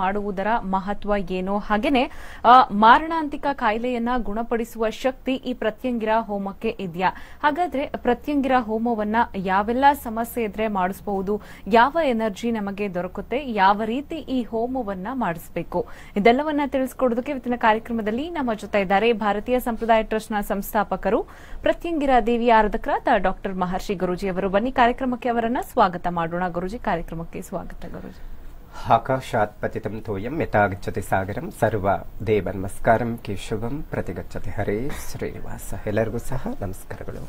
ಮಾಡುವುದರ ಮಹತ್ವ ಏನು ಹಾಗೇನೆ ಮಾರಣಾಂತಿಕ ಕಾಯಿಲೆಯನ್ನ ಗುಣಪಡಿಸುವ ಶಕ್ತಿ ಈ ಪ್ರತ್ಯಂಗಿರ ಹೋಮಕ್ಕೆ ಇದೆಯಾ ಹಾಗಾದ್ರೆ ಪ್ರತ್ಯಂಗಿರ ಹೋಮವನ್ನ ಯಾವೆಲ್ಲ ಸಮಸ್ಯೆ ಇದ್ರೆ ಮಾಡಿಸಬಹುದು ಯಾವ ಎನರ್ಜಿ ನಮಗೆ ದೊರಕುತ್ತೆ ಯಾವ ರೀತಿ ಈ ಹೋಮವನ್ನ ಮಾಡಿಸಬೇಕು ಇದೆಲ್ಲವನ್ನ ತಿಳಿಸ್ಕೊಡೋದಕ್ಕೆ ಇವತ್ತಿನ ಕಾರ್ಯಕ್ರಮದಲ್ಲಿ ನಮ್ಮ ಜೊತೆ ಇದ್ದಾರೆ ಭಾರತೀಯ ಸಂಪ್ರದಾಯ ಟ್ರಸ್ಟ್ ನ ಸಂಸ್ಥಾಪಕರು ಪ್ರತ್ಯಂಗಿರ ದೇವಿ ಆರಾಧಕರಾದ ಡಾಕ್ಟರ್ ಮಹರ್ಷಿ ಗುರುಜಿ ಅವರು ಬನ್ನಿ ಕಾರ್ಯಕ್ರಮಕ್ಕೆ ಅವರನ್ನ ಸ್ವಾಗತ ಮಾಡೋಣ ಗುರುಜಿ ಕಾರ್ಯಕ್ರಮಕ್ಕೆ ಸ್ವಾಗತ ಗುರುಜಿ ಆಕಾಶಾತ್ पतितं ತೋಯಂ ಯಥಾಗಚ್ಚತಿ ಸಾಗರಂ ಸರ್ವ ದೇವ ನಮಸ್ಕಾರಂ ಕೇಶವಂ ಪ್ರತಿಗಚ್ಚತಿ ಹರೇ ಶ್ರೀನಿವಾಸ ಎಲ್ಲರಿಗೂ ಸಹ ನಮಸ್ಕಾರಗಳು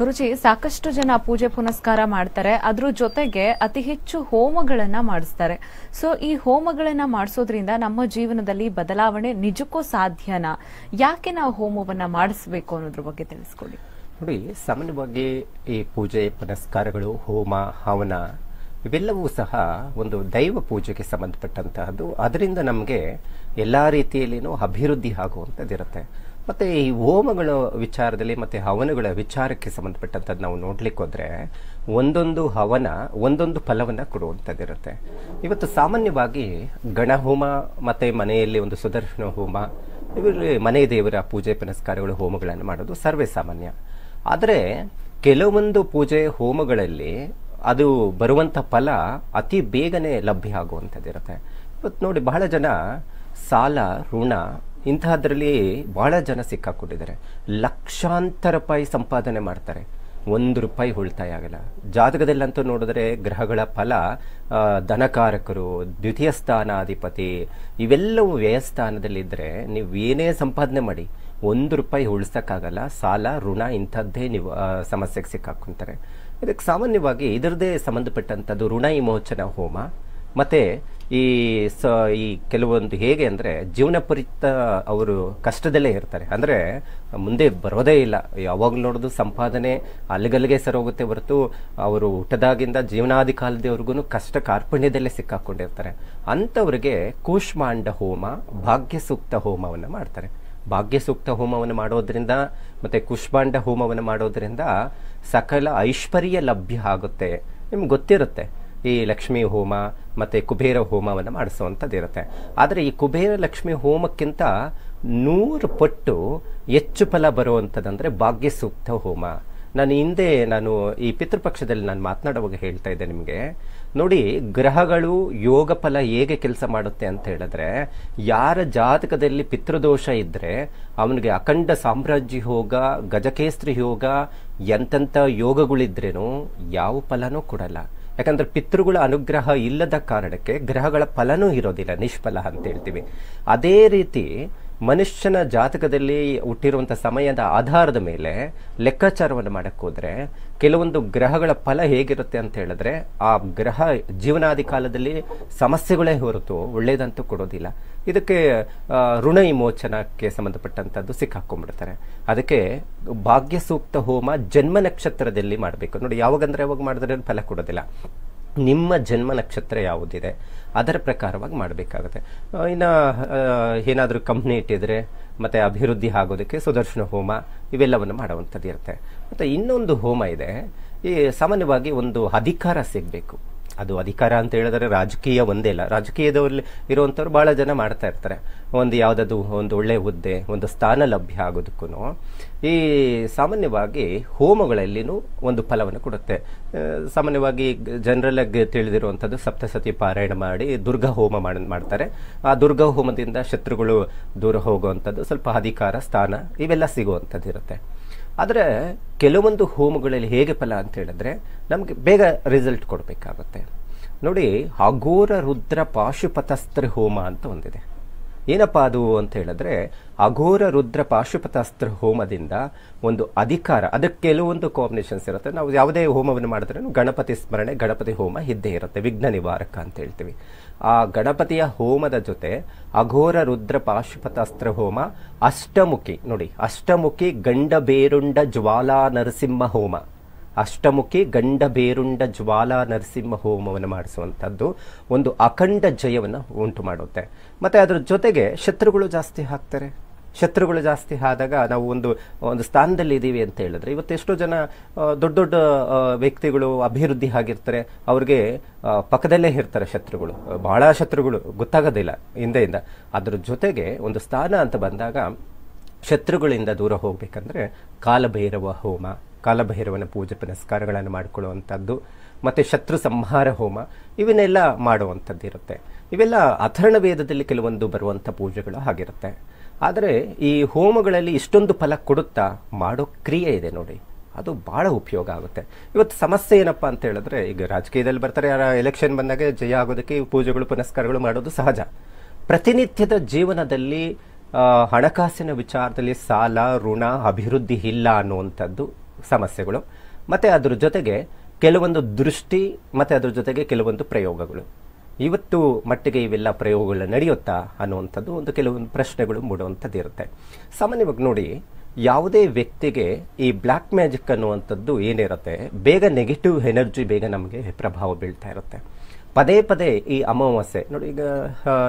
ಗುರುಜಿ ಸಾಕಷ್ಟು ಜನ ಪೂಜೆ ಪುನಸ್ಕಾರ ಮಾಡ್ತಾರೆ ಅದ್ರ ಜೊತೆಗೆ ಅತಿ ಹೆಚ್ಚು ಹೋಮಗಳನ್ನ ಮಾಡಿಸ್ತಾರೆ ಸೊ ಈ ಹೋಮಗಳನ್ನ ಮಾಡಿಸೋದ್ರಿಂದ ನಮ್ಮ ಜೀವನದಲ್ಲಿ ಬದಲಾವಣೆ ನಿಜಕ್ಕೂ ಸಾಧ್ಯನಾ ಯಾಕೆ ನಾವು ಹೋಮವನ್ನ ಮಾಡಿಸ್ಬೇಕು ಅನ್ನೋದ್ರ ಬಗ್ಗೆ ತಿಳಿಸ್ಕೊಡಿ ನೋಡಿ ಸಾಮಾನ್ಯವಾಗಿ ಈ ಪೂಜೆ ಪುನಸ್ಕಾರಗಳು ಹೋಮ ಹವನ ಇವೆಲ್ಲವೂ ಸಹ ಒಂದು ದೈವ ಪೂಜೆಗೆ ಸಂಬಂಧಪಟ್ಟಂತಹದ್ದು ಅದರಿಂದ ನಮಗೆ ಎಲ್ಲ ರೀತಿಯಲ್ಲಿನೂ ಅಭಿವೃದ್ಧಿ ಆಗುವಂಥದ್ದಿರುತ್ತೆ ಮತ್ತು ಈ ಹೋಮಗಳ ವಿಚಾರದಲ್ಲಿ ಮತ್ತು ಹವನಗಳ ವಿಚಾರಕ್ಕೆ ಸಂಬಂಧಪಟ್ಟಂಥದ್ದು ನಾವು ನೋಡ್ಲಿಕ್ಕೆ ಹೋದ್ರೆ ಒಂದೊಂದು ಹವನ ಒಂದೊಂದು ಫಲವನ್ನು ಕೊಡುವಂಥದ್ದಿರುತ್ತೆ ಇವತ್ತು ಸಾಮಾನ್ಯವಾಗಿ ಗಣಹೋಮ ಮತ್ತು ಮನೆಯಲ್ಲಿ ಒಂದು ಸುದರ್ಶನ ಹೋಮ ಇವರು ಮನೆ ದೇವರ ಪೂಜೆ ಪುನಸ್ಕಾರಗಳು ಹೋಮಗಳನ್ನು ಮಾಡೋದು ಸರ್ವೇ ಸಾಮಾನ್ಯ ಆದರೆ ಕೆಲವೊಂದು ಪೂಜೆ ಹೋಮಗಳಲ್ಲಿ ಅದು ಬರುವಂಥ ಫಲ ಅತಿ ಬೇಗನೆ ಲಭ್ಯ ಆಗುವಂಥದ್ದಿರುತ್ತೆ ಇರುತ್ತೆ ಇವತ್ತು ನೋಡಿ ಬಹಳ ಜನ ಸಾಲ ಋಣ ಇಂತಹದ್ರಲ್ಲಿ ಬಹಳ ಜನ ಸಿಕ್ಕಾಕೊಂಡಿದ್ದಾರೆ ಲಕ್ಷಾಂತರ ರೂಪಾಯಿ ಸಂಪಾದನೆ ಮಾಡ್ತಾರೆ ಒಂದು ರೂಪಾಯಿ ಉಳಿತಾಯ ಆಗಲ್ಲ ಜಾತಕದಲ್ಲಂತೂ ನೋಡಿದ್ರೆ ಗ್ರಹಗಳ ಫಲ ಧನಕಾರಕರು ದ್ವಿತೀಯ ಸ್ಥಾನಾಧಿಪತಿ ಇವೆಲ್ಲವೂ ವ್ಯಯಸ್ಥಾನದಲ್ಲಿದ್ದರೆ ನೀವು ಏನೇ ಸಂಪಾದನೆ ಮಾಡಿ ಒಂದು ರೂಪಾಯಿ ಉಳಿಸೋಕ್ಕಾಗಲ್ಲ ಸಾಲ ಋಣ ಇಂಥದ್ದೇ ನೀವು ಸಮಸ್ಯೆಗೆ ಸಿಕ್ಕಾಕೊಂತಾರೆ ಇದಕ್ಕೆ ಸಾಮಾನ್ಯವಾಗಿ ಇದರದೇ ಸಂಬಂಧಪಟ್ಟಂಥದ್ದು ಋಣ ಮೋಚನ ಹೋಮ ಮತ್ತು ಈ ಸ ಈ ಕೆಲವೊಂದು ಹೇಗೆ ಅಂದರೆ ಜೀವನಪರಿತ ಅವರು ಕಷ್ಟದಲ್ಲೇ ಇರ್ತಾರೆ ಅಂದರೆ ಮುಂದೆ ಬರೋದೇ ಇಲ್ಲ ಯಾವಾಗಲೂ ನೋಡೋದು ಸಂಪಾದನೆ ಅಲ್ಲಿಗಲ್ಲಿಗೆ ಸರೋಗುತ್ತೆ ಹೊರತು ಅವರು ಹುಟ್ಟದಾಗಿಂದ ಜೀವನಾದಿ ಕಷ್ಟ ಕಾರ್ಪಣ್ಯದಲ್ಲೇ ಸಿಕ್ಕಾಕೊಂಡಿರ್ತಾರೆ ಅಂಥವ್ರಿಗೆ ಕೂಷ್ಮಾಂಡ ಹೋಮ ಭಾಗ್ಯ ಸೂಕ್ತ ಹೋಮವನ್ನು ಮಾಡ್ತಾರೆ ಭಾಗ್ಯ ಸೂಕ್ತ ಹೋಮವನ್ನು ಮಾಡೋದ್ರಿಂದ ಮತ್ತು ಕುಷ್ಮಾಂಡ ಹೋಮವನ್ನು ಮಾಡೋದರಿಂದ ಸಕಲ ಐಶ್ವರ್ಯ ಲಭ್ಯ ಆಗುತ್ತೆ ನಿಮ್ಗೆ ಗೊತ್ತಿರುತ್ತೆ ಈ ಲಕ್ಷ್ಮೀ ಹೋಮ ಮತ್ತು ಕುಬೇರ ಹೋಮವನ್ನು ಇರುತ್ತೆ ಆದರೆ ಈ ಕುಬೇರ ಲಕ್ಷ್ಮಿ ಹೋಮಕ್ಕಿಂತ ನೂರು ಪಟ್ಟು ಹೆಚ್ಚು ಫಲ ಬರುವಂಥದ್ದಂದರೆ ಭಾಗ್ಯ ಸೂಕ್ತ ಹೋಮ ನಾನು ಹಿಂದೆ ನಾನು ಈ ಪಿತೃಪಕ್ಷದಲ್ಲಿ ನಾನು ಮಾತನಾಡುವಾಗ ಹೇಳ್ತಾ ಇದ್ದೆ ನಿಮಗೆ ನೋಡಿ ಗ್ರಹಗಳು ಯೋಗ ಫಲ ಹೇಗೆ ಕೆಲಸ ಮಾಡುತ್ತೆ ಅಂತ ಹೇಳಿದ್ರೆ ಯಾರ ಜಾತಕದಲ್ಲಿ ಪಿತೃದೋಷ ಇದ್ರೆ ಅವನಿಗೆ ಅಖಂಡ ಸಾಮ್ರಾಜ್ಯ ಯೋಗ ಗಜಕೇಸ್ತ್ರಿ ಯೋಗ ಎಂತೆಂಥ ಯೋಗಗಳಿದ್ರೇನು ಯಾವ ಫಲನೂ ಕೊಡಲ್ಲ ಯಾಕಂದ್ರೆ ಪಿತೃಗಳ ಅನುಗ್ರಹ ಇಲ್ಲದ ಕಾರಣಕ್ಕೆ ಗ್ರಹಗಳ ಫಲನೂ ಇರೋದಿಲ್ಲ ನಿಷ್ಫಲ ಅಂತ ಹೇಳ್ತೀವಿ ಅದೇ ರೀತಿ ಮನುಷ್ಯನ ಜಾತಕದಲ್ಲಿ ಹುಟ್ಟಿರುವಂಥ ಸಮಯದ ಆಧಾರದ ಮೇಲೆ ಲೆಕ್ಕಾಚಾರವನ್ನು ಮಾಡೋಕ್ಕೋದ್ರೆ ಕೆಲವೊಂದು ಗ್ರಹಗಳ ಫಲ ಹೇಗಿರುತ್ತೆ ಅಂತ ಹೇಳಿದ್ರೆ ಆ ಗ್ರಹ ಜೀವನಾದಿ ಕಾಲದಲ್ಲಿ ಸಮಸ್ಯೆಗಳೇ ಹೊರತು ಒಳ್ಳೇದಂತೂ ಕೊಡೋದಿಲ್ಲ ಇದಕ್ಕೆ ಋಣ ವಿಮೋಚನಕ್ಕೆ ಸಂಬಂಧಪಟ್ಟಂಥದ್ದು ಸಿಕ್ಕಾಕೊಂಡ್ಬಿಡ್ತಾರೆ ಅದಕ್ಕೆ ಭಾಗ್ಯ ಸೂಕ್ತ ಹೋಮ ಜನ್ಮ ನಕ್ಷತ್ರದಲ್ಲಿ ಮಾಡಬೇಕು ನೋಡಿ ಯಾವಾಗಂದ್ರೆ ಯಾವಾಗ ಮಾಡಿದ್ರೆ ಫಲ ಕೊಡೋದಿಲ್ಲ ನಿಮ್ಮ ಜನ್ಮ ನಕ್ಷತ್ರ ಯಾವುದಿದೆ ಅದರ ಪ್ರಕಾರವಾಗಿ ಮಾಡಬೇಕಾಗುತ್ತೆ ಇನ್ನು ಏನಾದರೂ ಕಂಪ್ನಿ ಇಟ್ಟಿದ್ರೆ ಮತ್ತು ಅಭಿವೃದ್ಧಿ ಆಗೋದಕ್ಕೆ ಸುದರ್ಶನ ಹೋಮ ಇವೆಲ್ಲವನ್ನು ಮಾಡುವಂಥದ್ದು ಇರುತ್ತೆ ಮತ್ತು ಇನ್ನೊಂದು ಹೋಮ ಇದೆ ಈ ಸಾಮಾನ್ಯವಾಗಿ ಒಂದು ಅಧಿಕಾರ ಸಿಗಬೇಕು ಅದು ಅಧಿಕಾರ ಅಂತ ಹೇಳಿದ್ರೆ ರಾಜಕೀಯ ಒಂದೇ ಇಲ್ಲ ರಾಜಕೀಯದಲ್ಲಿ ಇರುವಂಥವ್ರು ಭಾಳ ಜನ ಮಾಡ್ತಾ ಇರ್ತಾರೆ ಒಂದು ಯಾವುದಾದ್ರು ಒಂದು ಒಳ್ಳೆಯ ಹುದ್ದೆ ಒಂದು ಸ್ಥಾನ ಲಭ್ಯ ಆಗೋದಕ್ಕೂ ಈ ಸಾಮಾನ್ಯವಾಗಿ ಹೋಮಗಳಲ್ಲಿನೂ ಒಂದು ಫಲವನ್ನು ಕೊಡುತ್ತೆ ಸಾಮಾನ್ಯವಾಗಿ ಆಗಿ ತಿಳಿದಿರುವಂಥದ್ದು ಸಪ್ತಸತಿ ಪಾರಾಯಣ ಮಾಡಿ ದುರ್ಗಾ ಹೋಮ ಮಾಡ್ತಾರೆ ಆ ದುರ್ಗಾ ಹೋಮದಿಂದ ಶತ್ರುಗಳು ದೂರ ಹೋಗುವಂಥದ್ದು ಸ್ವಲ್ಪ ಅಧಿಕಾರ ಸ್ಥಾನ ಇವೆಲ್ಲ ಸಿಗುವಂಥದ್ದು ಇರುತ್ತೆ ಆದರೆ ಕೆಲವೊಂದು ಹೋಮಗಳಲ್ಲಿ ಹೇಗೆ ಫಲ ಅಂತ ಹೇಳಿದ್ರೆ ನಮಗೆ ಬೇಗ ರಿಸಲ್ಟ್ ಕೊಡಬೇಕಾಗುತ್ತೆ ನೋಡಿ ಅಗೋರ ರುದ್ರ ಪಾಶುಪತಸ್ತ್ರ ಹೋಮ ಅಂತ ಒಂದಿದೆ ಏನಪ್ಪ ಅದು ಅಂತ ಹೇಳಿದ್ರೆ ಅಘೋರ ರುದ್ರ ಪಾಶುಪತಾಸ್ತ್ರ ಹೋಮದಿಂದ ಒಂದು ಅಧಿಕಾರ ಅದಕ್ಕೆ ಕೆಲವೊಂದು ಕಾಂಬಿನೇಷನ್ಸ್ ಇರುತ್ತೆ ನಾವು ಯಾವುದೇ ಹೋಮವನ್ನು ಮಾಡಿದ್ರೆ ಗಣಪತಿ ಸ್ಮರಣೆ ಗಣಪತಿ ಹೋಮ ಇದ್ದೇ ಇರುತ್ತೆ ವಿಘ್ನ ನಿವಾರಕ ಅಂತ ಹೇಳ್ತೀವಿ ಆ ಗಣಪತಿಯ ಹೋಮದ ಜೊತೆ ಅಘೋರ ರುದ್ರ ಪಾಶುಪತಾಸ್ತ್ರ ಹೋಮ ಅಷ್ಟಮುಖಿ ನೋಡಿ ಅಷ್ಟಮುಖಿ ಗಂಡ ಬೇರುಂಡ ಜ್ವಾಲಾ ನರಸಿಂಹ ಹೋಮ ಅಷ್ಟಮುಖಿ ಗಂಡ ಬೇರುಂಡ ಜ್ವಾಲಾ ನರಸಿಂಹ ಹೋಮವನ್ನು ಮಾಡಿಸುವಂಥದ್ದು ಒಂದು ಅಖಂಡ ಜಯವನ್ನು ಉಂಟು ಮಾಡುತ್ತೆ ಮತ್ತು ಅದರ ಜೊತೆಗೆ ಶತ್ರುಗಳು ಜಾಸ್ತಿ ಹಾಕ್ತಾರೆ ಶತ್ರುಗಳು ಜಾಸ್ತಿ ಆದಾಗ ನಾವು ಒಂದು ಒಂದು ಸ್ಥಾನದಲ್ಲಿ ಇದ್ದೀವಿ ಅಂತ ಹೇಳಿದ್ರೆ ಎಷ್ಟೋ ಜನ ದೊಡ್ಡ ದೊಡ್ಡ ವ್ಯಕ್ತಿಗಳು ಅಭಿವೃದ್ಧಿ ಆಗಿರ್ತಾರೆ ಅವ್ರಿಗೆ ಪಕ್ಕದಲ್ಲೇ ಇರ್ತಾರೆ ಶತ್ರುಗಳು ಬಹಳ ಶತ್ರುಗಳು ಗೊತ್ತಾಗೋದಿಲ್ಲ ಹಿಂದೆಯಿಂದ ಅದರ ಜೊತೆಗೆ ಒಂದು ಸ್ಥಾನ ಅಂತ ಬಂದಾಗ ಶತ್ರುಗಳಿಂದ ದೂರ ಹೋಗಬೇಕಂದ್ರೆ ಕಾಲಭೈರವ ಹೋಮ ಕಾಲಭೈರವನ ಪೂಜೆ ಪುನಸ್ಕಾರಗಳನ್ನು ಮಾಡಿಕೊಳ್ಳುವಂಥದ್ದು ಮತ್ತು ಶತ್ರು ಸಂಹಾರ ಹೋಮ ಇವನ್ನೆಲ್ಲ ಮಾಡುವಂಥದ್ದು ಇರುತ್ತೆ ಇವೆಲ್ಲ ಅಥರ್ಣ ವೇದದಲ್ಲಿ ಕೆಲವೊಂದು ಬರುವಂಥ ಪೂಜೆಗಳು ಆಗಿರುತ್ತೆ ಆದರೆ ಈ ಹೋಮಗಳಲ್ಲಿ ಇಷ್ಟೊಂದು ಫಲ ಕೊಡುತ್ತಾ ಮಾಡೋ ಕ್ರಿಯೆ ಇದೆ ನೋಡಿ ಅದು ಭಾಳ ಉಪಯೋಗ ಆಗುತ್ತೆ ಇವತ್ತು ಸಮಸ್ಯೆ ಏನಪ್ಪ ಅಂತ ಹೇಳಿದ್ರೆ ಈಗ ರಾಜಕೀಯದಲ್ಲಿ ಬರ್ತಾರೆ ಯಾರ ಎಲೆಕ್ಷನ್ ಬಂದಾಗ ಜಯ ಆಗೋದಕ್ಕೆ ಪೂಜೆಗಳು ಪುನಸ್ಕಾರಗಳು ಮಾಡೋದು ಸಹಜ ಪ್ರತಿನಿತ್ಯದ ಜೀವನದಲ್ಲಿ ಹಣಕಾಸಿನ ವಿಚಾರದಲ್ಲಿ ಸಾಲ ಋಣ ಅಭಿವೃದ್ಧಿ ಇಲ್ಲ ಅನ್ನುವಂಥದ್ದು ಸಮಸ್ಯೆಗಳು ಮತ್ತು ಅದ್ರ ಜೊತೆಗೆ ಕೆಲವೊಂದು ದೃಷ್ಟಿ ಮತ್ತು ಅದ್ರ ಜೊತೆಗೆ ಕೆಲವೊಂದು ಪ್ರಯೋಗಗಳು ಇವತ್ತು ಮಟ್ಟಿಗೆ ಇವೆಲ್ಲ ಪ್ರಯೋಗಗಳು ನಡೆಯುತ್ತಾ ಅನ್ನುವಂಥದ್ದು ಒಂದು ಕೆಲವೊಂದು ಪ್ರಶ್ನೆಗಳು ಮೂಡುವಂಥದ್ದು ಇರುತ್ತೆ ಸಾಮಾನ್ಯವಾಗಿ ನೋಡಿ ಯಾವುದೇ ವ್ಯಕ್ತಿಗೆ ಈ ಬ್ಲ್ಯಾಕ್ ಮ್ಯಾಜಿಕ್ ಅನ್ನುವಂಥದ್ದು ಏನಿರುತ್ತೆ ಬೇಗ ನೆಗೆಟಿವ್ ಎನರ್ಜಿ ಬೇಗ ನಮಗೆ ಪ್ರಭಾವ ಬೀಳ್ತಾ ಇರುತ್ತೆ ಪದೇ ಪದೇ ಈ ಅಮಾವಾಸ್ಯೆ ನೋಡಿ ಈಗ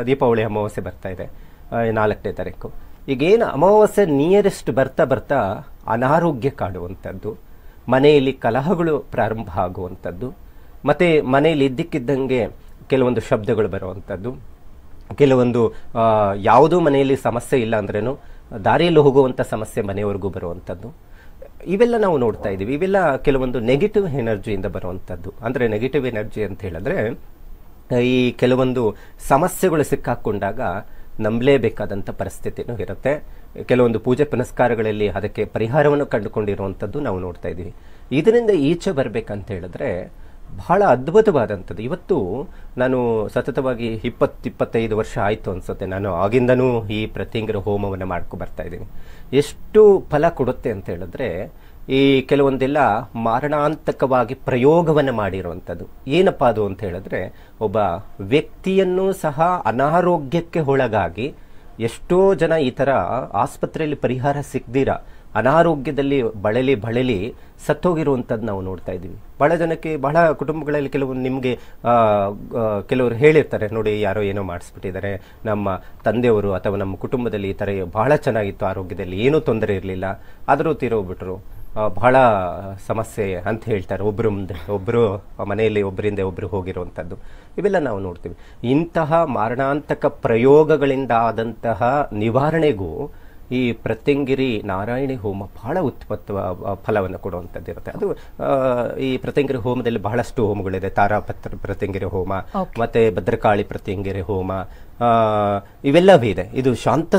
ದೀಪಾವಳಿ ಅಮಾವಾಸ್ಯೆ ಬರ್ತಾ ಇದೆ ನಾಲ್ಕನೇ ತಾರೀಕು ಈಗೇನು ಅಮಾವಾಸ್ಯೆ ನಿಯರೆಸ್ಟ್ ಬರ್ತಾ ಬರ್ತಾ ಅನಾರೋಗ್ಯ ಕಾಡುವಂಥದ್ದು ಮನೆಯಲ್ಲಿ ಕಲಹಗಳು ಪ್ರಾರಂಭ ಆಗುವಂಥದ್ದು ಮತ್ತು ಮನೆಯಲ್ಲಿ ಇದ್ದಕ್ಕಿದ್ದಂಗೆ ಕೆಲವೊಂದು ಶಬ್ದಗಳು ಬರುವಂಥದ್ದು ಕೆಲವೊಂದು ಯಾವುದೋ ಮನೆಯಲ್ಲಿ ಸಮಸ್ಯೆ ಇಲ್ಲ ಅಂದ್ರೂ ದಾರಿಯಲ್ಲಿ ಹೋಗುವಂಥ ಸಮಸ್ಯೆ ಮನೆಯವರೆಗೂ ಬರುವಂಥದ್ದು ಇವೆಲ್ಲ ನಾವು ನೋಡ್ತಾ ಇದ್ದೀವಿ ಇವೆಲ್ಲ ಕೆಲವೊಂದು ನೆಗೆಟಿವ್ ಎನರ್ಜಿಯಿಂದ ಬರುವಂಥದ್ದು ಅಂದರೆ ನೆಗೆಟಿವ್ ಎನರ್ಜಿ ಅಂತ ಹೇಳಿದ್ರೆ ಈ ಕೆಲವೊಂದು ಸಮಸ್ಯೆಗಳು ಸಿಕ್ಕಾಕ್ಕೊಂಡಾಗ ನಂಬಲೇಬೇಕಾದಂಥ ಪರಿಸ್ಥಿತಿನೂ ಇರುತ್ತೆ ಕೆಲವೊಂದು ಪೂಜೆ ಪುನಸ್ಕಾರಗಳಲ್ಲಿ ಅದಕ್ಕೆ ಪರಿಹಾರವನ್ನು ಕಂಡುಕೊಂಡಿರುವಂಥದ್ದು ನಾವು ನೋಡ್ತಾ ಇದ್ದೀವಿ ಇದರಿಂದ ಈಚೆ ಬರಬೇಕಂತ ಹೇಳಿದ್ರೆ ಬಹಳ ಅದ್ಭುತವಾದಂಥದ್ದು ಇವತ್ತು ನಾನು ಸತತವಾಗಿ ಇಪ್ಪತ್ತಿಪ್ಪತ್ತೈದು ವರ್ಷ ಆಯಿತು ಅನಿಸುತ್ತೆ ನಾನು ಆಗಿಂದನೂ ಈ ಪ್ರತಿಂಗ್ರ ಹೋಮವನ್ನು ಮಾಡ್ಕೊ ಬರ್ತಾ ಇದ್ದೀನಿ ಎಷ್ಟು ಫಲ ಕೊಡುತ್ತೆ ಅಂತ ಹೇಳಿದ್ರೆ ಈ ಕೆಲವೊಂದೆಲ್ಲ ಮಾರಣಾಂತಕವಾಗಿ ಪ್ರಯೋಗವನ್ನು ಮಾಡಿರುವಂಥದ್ದು ಏನಪ್ಪ ಅದು ಅಂತ ಹೇಳಿದ್ರೆ ಒಬ್ಬ ವ್ಯಕ್ತಿಯನ್ನು ಸಹ ಅನಾರೋಗ್ಯಕ್ಕೆ ಒಳಗಾಗಿ ಎಷ್ಟೋ ಜನ ಈ ಥರ ಆಸ್ಪತ್ರೆಯಲ್ಲಿ ಪರಿಹಾರ ಸಿಗ್ದಿರ ಅನಾರೋಗ್ಯದಲ್ಲಿ ಬಳಲಿ ಬಳಲಿ ಸತ್ತೋಗಿರುವಂಥದ್ದು ನಾವು ನೋಡ್ತಾ ಇದ್ದೀವಿ ಬಹಳ ಜನಕ್ಕೆ ಬಹಳ ಕುಟುಂಬಗಳಲ್ಲಿ ಕೆಲವು ನಿಮಗೆ ಕೆಲವರು ಹೇಳಿರ್ತಾರೆ ನೋಡಿ ಯಾರೋ ಏನೋ ಮಾಡಿಸ್ಬಿಟ್ಟಿದ್ದಾರೆ ನಮ್ಮ ತಂದೆಯವರು ಅಥವಾ ನಮ್ಮ ಕುಟುಂಬದಲ್ಲಿ ಈ ಥರ ಬಹಳ ಚೆನ್ನಾಗಿತ್ತು ಆರೋಗ್ಯದಲ್ಲಿ ಏನೂ ತೊಂದರೆ ಇರಲಿಲ್ಲ ಆದರೂ ತೀರೋಗ್ಬಿಟ್ರು ಬಹಳ ಸಮಸ್ಯೆ ಅಂತ ಹೇಳ್ತಾರೆ ಒಬ್ಬರು ಮುಂದೆ ಒಬ್ಬರು ಮನೆಯಲ್ಲಿ ಒಬ್ಬರಿಂದ ಒಬ್ಬರು ಹೋಗಿರುವಂಥದ್ದು ಇವೆಲ್ಲ ನಾವು ನೋಡ್ತೀವಿ ಇಂತಹ ಮಾರಣಾಂತಕ ಪ್ರಯೋಗಗಳಿಂದ ಆದಂತಹ ನಿವಾರಣೆಗೂ ಈ ಪ್ರತಿಂಗಿರಿ ನಾರಾಯಣಿ ಹೋಮ ಬಹಳ ಉತ್ಪತ್ತ ಫಲವನ್ನು ಕೊಡುವಂಥದ್ದು ಇರುತ್ತೆ ಅದು ಈ ಪ್ರತಿಂಗಿರಿ ಹೋಮದಲ್ಲಿ ಬಹಳಷ್ಟು ಹೋಮಗಳಿದೆ ತಾರಾಪತ್ರ ಪ್ರತಿಂಗಿರಿ ಹೋಮ ಮತ್ತೆ ಭದ್ರಕಾಳಿ ಪ್ರತಿಂಗಿರಿ ಹೋಮ ಇವೆಲ್ಲವೇ ಇದೆ ಇದು ಶಾಂತ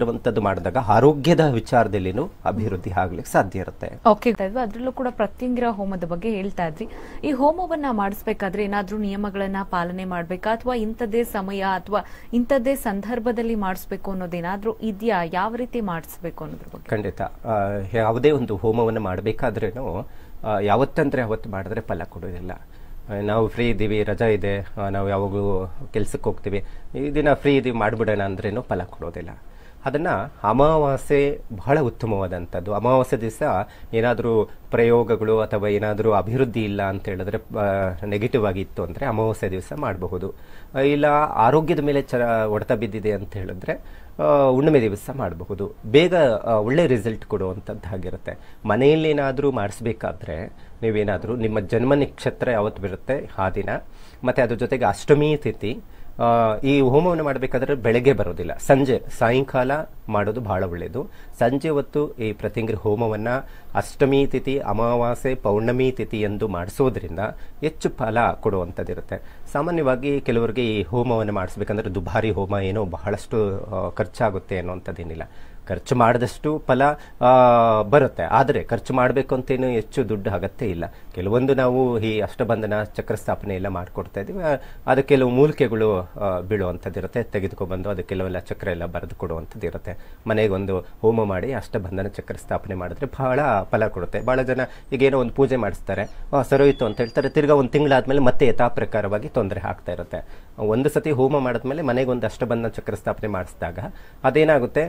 ಇರುವಂತದ್ದು ಮಾಡಿದಾಗ ಆರೋಗ್ಯದ ವಿಚಾರದಲ್ಲಿನೂ ಅಭಿವೃದ್ಧಿ ಆಗ್ಲಿಕ್ಕೆ ಸಾಧ್ಯ ಇರುತ್ತೆ ಓಕೆ ಅದ್ರಲ್ಲೂ ಕೂಡ ಪ್ರತ್ಯಂಗಿರ ಹೋಮದ ಬಗ್ಗೆ ಹೇಳ್ತಾ ಇದ್ರಿ ಈ ಹೋಮವನ್ನ ಮಾಡಿಸ್ಬೇಕಾದ್ರೆ ಏನಾದ್ರೂ ನಿಯಮಗಳನ್ನ ಪಾಲನೆ ಮಾಡ್ಬೇಕಾ ಅಥವಾ ಇಂಥದ್ದೇ ಸಮಯ ಅಥವಾ ಇಂಥದ್ದೇ ಸಂದರ್ಭದಲ್ಲಿ ಮಾಡಿಸ್ಬೇಕು ಅನ್ನೋದೇನಾದ್ರೂ ಇದೆಯಾ ಯಾವ ರೀತಿ ಮಾಡಿಸ್ಬೇಕು ಅನ್ನೋದ್ರ ಬಗ್ಗೆ ಖಂಡಿತ ಯಾವುದೇ ಒಂದು ಹೋಮವನ್ನು ಮಾಡಬೇಕಾದ್ರೇನು ಯಾವತ್ತಂದ್ರೆ ಅವತ್ತು ಮಾಡಿದ್ರೆ ಫಲ ಕೊಡೋದಿಲ್ಲ ನಾವು ಫ್ರೀ ಇದ್ದೀವಿ ರಜಾ ಇದೆ ನಾವು ಯಾವಾಗಲೂ ಕೆಲ್ಸಕ್ಕೆ ಹೋಗ್ತೀವಿ ಈ ದಿನ ಫ್ರೀ ಇದ್ದೀವಿ ಮಾಡಿಬಿಡೋಣ ಅಂದ್ರೇನು ಫಲ ಕೊಡೋದಿಲ್ಲ ಅದನ್ನು ಅಮಾವಾಸ್ಯೆ ಬಹಳ ಉತ್ತಮವಾದಂಥದ್ದು ಅಮಾವಾಸ್ಯೆ ದಿವಸ ಏನಾದರೂ ಪ್ರಯೋಗಗಳು ಅಥವಾ ಏನಾದರೂ ಅಭಿವೃದ್ಧಿ ಇಲ್ಲ ಅಂತ ಹೇಳಿದ್ರೆ ನೆಗೆಟಿವ್ ಆಗಿತ್ತು ಅಂದರೆ ಅಮಾವಾಸ್ಯೆ ದಿವಸ ಮಾಡಬಹುದು ಇಲ್ಲ ಆರೋಗ್ಯದ ಮೇಲೆ ಚ ಹೊಡೆತ ಬಿದ್ದಿದೆ ಅಂತ ಹೇಳಿದ್ರೆ ಹುಣ್ಣಿಮೆ ದಿವಸ ಮಾಡಬಹುದು ಬೇಗ ಒಳ್ಳೆ ರಿಸಲ್ಟ್ ಕೊಡುವಂಥದ್ದಾಗಿರುತ್ತೆ ಆಗಿರುತ್ತೆ ಮನೆಯಲ್ಲೇನಾದರೂ ಮಾಡಿಸ್ಬೇಕಾದ್ರೆ ನೀವೇನಾದರೂ ನಿಮ್ಮ ಜನ್ಮ ನಕ್ಷತ್ರ ಯಾವತ್ತು ಬಿರುತ್ತೆ ಆ ದಿನ ಮತ್ತು ಅದ್ರ ಜೊತೆಗೆ ಅಷ್ಟಮಿ ತಿಥಿ ಈ ಹೋಮವನ್ನು ಮಾಡಬೇಕಾದ್ರೆ ಬೆಳಗ್ಗೆ ಬರೋದಿಲ್ಲ ಸಂಜೆ ಸಾಯಂಕಾಲ ಮಾಡೋದು ಬಹಳ ಒಳ್ಳೆಯದು ಸಂಜೆ ಹೊತ್ತು ಈ ಪ್ರತಿಂಗ್ರಿ ಹೋಮವನ್ನು ಅಷ್ಟಮಿ ತಿಥಿ ಅಮಾವಾಸ್ಯೆ ಪೌರ್ಣಮಿ ತಿಥಿ ಎಂದು ಮಾಡಿಸೋದ್ರಿಂದ ಹೆಚ್ಚು ಫಲ ಕೊಡುವಂಥದ್ದಿರುತ್ತೆ ಸಾಮಾನ್ಯವಾಗಿ ಕೆಲವರಿಗೆ ಈ ಹೋಮವನ್ನು ಮಾಡಿಸ್ಬೇಕಂದ್ರೆ ದುಬಾರಿ ಹೋಮ ಏನೋ ಬಹಳಷ್ಟು ಖರ್ಚಾಗುತ್ತೆ ಅನ್ನುವಂಥದ್ದೇನಿಲ್ಲ ಖರ್ಚು ಮಾಡಿದಷ್ಟು ಫಲ ಬರುತ್ತೆ ಆದರೆ ಖರ್ಚು ಮಾಡಬೇಕು ಅಂತೇನು ಹೆಚ್ಚು ದುಡ್ಡು ಆಗತ್ತೆ ಇಲ್ಲ ಕೆಲವೊಂದು ನಾವು ಈ ಅಷ್ಟಬಂಧನ ಚಕ್ರ ಸ್ಥಾಪನೆ ಎಲ್ಲ ಮಾಡಿಕೊಡ್ತಾ ಇದ್ದೀವಿ ಅದು ಕೆಲವು ಮೂಲಿಕೆಗಳು ಬೀಳುವಂಥದ್ದಿರುತ್ತೆ ಬಂದು ಅದು ಕೆಲವೆಲ್ಲ ಚಕ್ರ ಎಲ್ಲ ಬರೆದು ಕೊಡುವಂಥದ್ದು ಇರುತ್ತೆ ಮನೆಗೊಂದು ಹೋಮ ಮಾಡಿ ಅಷ್ಟಬಂಧನ ಚಕ್ರ ಸ್ಥಾಪನೆ ಮಾಡಿದ್ರೆ ಬಹಳ ಫಲ ಕೊಡುತ್ತೆ ಭಾಳ ಜನ ಈಗೇನೋ ಒಂದು ಪೂಜೆ ಮಾಡಿಸ್ತಾರೆ ಸರೋಯಿತು ಅಂತ ಹೇಳ್ತಾರೆ ತಿರ್ಗಾ ಒಂದು ತಿಂಗಳಾದ್ಮೇಲೆ ಮತ್ತೆ ಯಥಾಪ್ರಕಾರವಾಗಿ ತೊಂದರೆ ಆಗ್ತಾ ಇರುತ್ತೆ ಒಂದು ಸತಿ ಹೋಮ ಮಾಡಿದ್ಮೇಲೆ ಮನೆಗೆ ಒಂದು ಅಷ್ಟಬಂಧ ಚಕ್ರ ಸ್ಥಾಪನೆ ಮಾಡಿಸಿದಾಗ ಅದೇನಾಗುತ್ತೆ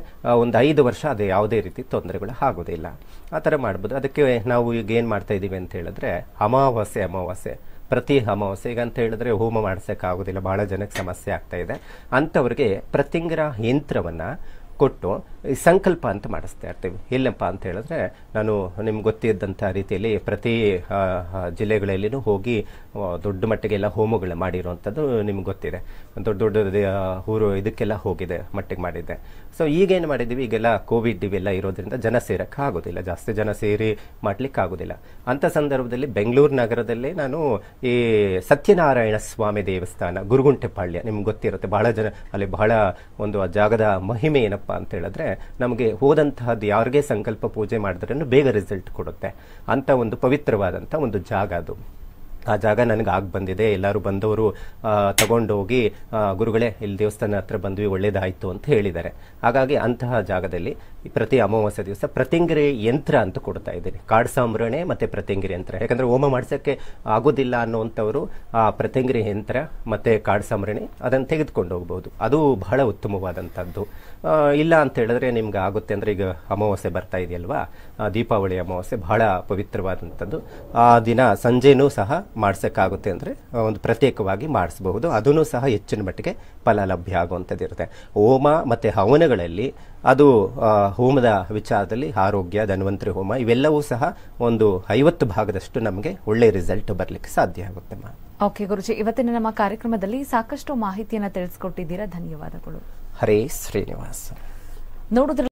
ಒಂದು ಐದು ವರ್ಷ ಅದು ಯಾವುದೇ ರೀತಿ ತೊಂದರೆಗಳು ಆಗೋದಿಲ್ಲ ಆ ಥರ ಮಾಡ್ಬೋದು ಅದಕ್ಕೆ ನಾವು ಈಗ ಏನು ಮಾಡ್ತಾ ಇದ್ದೀವಿ ಅಂತ ಹೇಳಿದ್ರೆ ಅಮಾವಾಸ್ಯೆ ಅಮಾವಾಸ್ಯೆ ಪ್ರತಿ ಅಮಾವಾಸ್ಯೆ ಈಗ ಅಂತ ಹೇಳಿದ್ರೆ ಹೋಮ ಮಾಡಿಸೋಕ್ಕಾಗೋದಿಲ್ಲ ಭಾಳ ಜನಕ್ಕೆ ಸಮಸ್ಯೆ ಆಗ್ತಾ ಇದೆ ಅಂಥವ್ರಿಗೆ ಪ್ರತಿಂಗರ ಯಂತ್ರವನ್ನು ಕೊಟ್ಟು ಈ ಸಂಕಲ್ಪ ಅಂತ ಮಾಡಿಸ್ತಾ ಇರ್ತೀವಿ ಎಲ್ಲಪ್ಪ ಅಂತ ಹೇಳಿದ್ರೆ ನಾನು ನಿಮ್ಗೆ ಗೊತ್ತಿದ್ದಂಥ ರೀತಿಯಲ್ಲಿ ಪ್ರತಿ ಜಿಲ್ಲೆಗಳಲ್ಲಿಯೂ ಹೋಗಿ ದೊಡ್ಡ ಮಟ್ಟಿಗೆಲ್ಲ ಹೋಮಗಳು ಮಾಡಿರುವಂಥದ್ದು ನಿಮ್ಗೆ ಗೊತ್ತಿದೆ ದೊಡ್ಡ ದೊಡ್ಡ ಊರು ಇದಕ್ಕೆಲ್ಲ ಹೋಗಿದೆ ಮಟ್ಟಿಗೆ ಮಾಡಿದ್ದೆ ಸೊ ಈಗೇನು ಮಾಡಿದ್ದೀವಿ ಈಗೆಲ್ಲ ಕೋವಿಡ್ ಇವೆಲ್ಲ ಇರೋದ್ರಿಂದ ಜನ ಸೇರಕ್ಕೆ ಆಗೋದಿಲ್ಲ ಜಾಸ್ತಿ ಜನ ಸೇರಿ ಮಾಡಲಿಕ್ಕೆ ಆಗೋದಿಲ್ಲ ಅಂಥ ಸಂದರ್ಭದಲ್ಲಿ ಬೆಂಗಳೂರು ನಗರದಲ್ಲಿ ನಾನು ಈ ಸತ್ಯನಾರಾಯಣ ಸ್ವಾಮಿ ದೇವಸ್ಥಾನ ಗುರುಗುಂಟೆಪಾಳ್ಯ ನಿಮ್ಗೆ ಗೊತ್ತಿರುತ್ತೆ ಭಾಳ ಜನ ಅಲ್ಲಿ ಬಹಳ ಒಂದು ಆ ಜಾಗದ ಮಹಿಮೆ ಏನಪ್ಪ ಅಂತ ಹೇಳಿದ್ರೆ ನಮಗೆ ಹೋದಂತಹದ್ದು ಯಾರಿಗೆ ಸಂಕಲ್ಪ ಪೂಜೆ ಮಾಡಿದ್ರೂ ಬೇಗ ರಿಸಲ್ಟ್ ಕೊಡುತ್ತೆ ಅಂತ ಒಂದು ಪವಿತ್ರವಾದಂಥ ಒಂದು ಜಾಗ ಅದು ಆ ಜಾಗ ನನಗೆ ಆಗಿ ಬಂದಿದೆ ಎಲ್ಲರೂ ಬಂದವರು ತಗೊಂಡೋಗಿ ಗುರುಗಳೇ ಇಲ್ಲಿ ದೇವಸ್ಥಾನ ಹತ್ರ ಬಂದ್ವಿ ಒಳ್ಳೇದಾಯಿತು ಅಂತ ಹೇಳಿದ್ದಾರೆ ಹಾಗಾಗಿ ಅಂತಹ ಜಾಗದಲ್ಲಿ ಪ್ರತಿ ಅಮಾವಾಸ್ಯ ದಿವಸ ಪ್ರತಿಂಗಿರಿ ಯಂತ್ರ ಅಂತ ಕೊಡ್ತಾ ಇದ್ದೀನಿ ಕಾಡು ಮತ್ತೆ ಮತ್ತು ಪ್ರತಿಂಗಿರಿ ಯಂತ್ರ ಯಾಕಂದರೆ ಹೋಮ ಮಾಡ್ಸೋಕ್ಕೆ ಆಗೋದಿಲ್ಲ ಅನ್ನುವಂಥವರು ಆ ಪ್ರತಿಂಗಿರಿ ಯಂತ್ರ ಮತ್ತು ಕಾಡು ಸಂಭರಣೆ ಅದನ್ನು ತೆಗೆದುಕೊಂಡು ಹೋಗ್ಬೋದು ಅದು ಬಹಳ ಉತ್ತಮವಾದಂಥದ್ದು ಇಲ್ಲ ಅಂತ ಹೇಳಿದ್ರೆ ನಿಮ್ಗೆ ಆಗುತ್ತೆ ಅಂದರೆ ಈಗ ಅಮಾವಾಸ್ಯೆ ಬರ್ತಾ ಇದೆಯಲ್ವಾ ದೀಪಾವಳಿ ಅಮಾವಾಸ್ಯೆ ಬಹಳ ಪವಿತ್ರವಾದಂಥದ್ದು ಆ ದಿನ ಸಂಜೆನೂ ಸಹ ಮಾಡಿಸೋಕ್ಕಾಗುತ್ತೆ ಅಂದರೆ ಒಂದು ಪ್ರತ್ಯೇಕವಾಗಿ ಮಾಡಿಸ್ಬಹುದು ಅದೂ ಸಹ ಹೆಚ್ಚಿನ ಮಟ್ಟಿಗೆ ಫಲ ಲಭ್ಯ ಆಗುವಂಥದ್ದು ಇರುತ್ತೆ ಹೋಮ ಮತ್ತು ಹವನಗಳಲ್ಲಿ ಅದು ಹೋಮದ ವಿಚಾರದಲ್ಲಿ ಆರೋಗ್ಯ ಧನ್ವಂತರಿ ಹೋಮ ಇವೆಲ್ಲವೂ ಸಹ ಒಂದು ಐವತ್ತು ಭಾಗದಷ್ಟು ನಮಗೆ ಒಳ್ಳೆ ರಿಸಲ್ಟ್ ಬರಲಿಕ್ಕೆ ಸಾಧ್ಯ ಆಗುತ್ತೆ ಓಕೆ ಗುರುಜಿ ಇವತ್ತಿನ ನಮ್ಮ ಕಾರ್ಯಕ್ರಮದಲ್ಲಿ ಸಾಕಷ್ಟು ಮಾಹಿತಿಯನ್ನು ತಿಳಿಸ್ಕೊಟ್ಟಿದ್ದೀರಾ ಧನ್ಯವಾದಗಳು ಹರೇ ಶ್ರೀನಿವಾಸ ನೋಡಿದ್ರೆ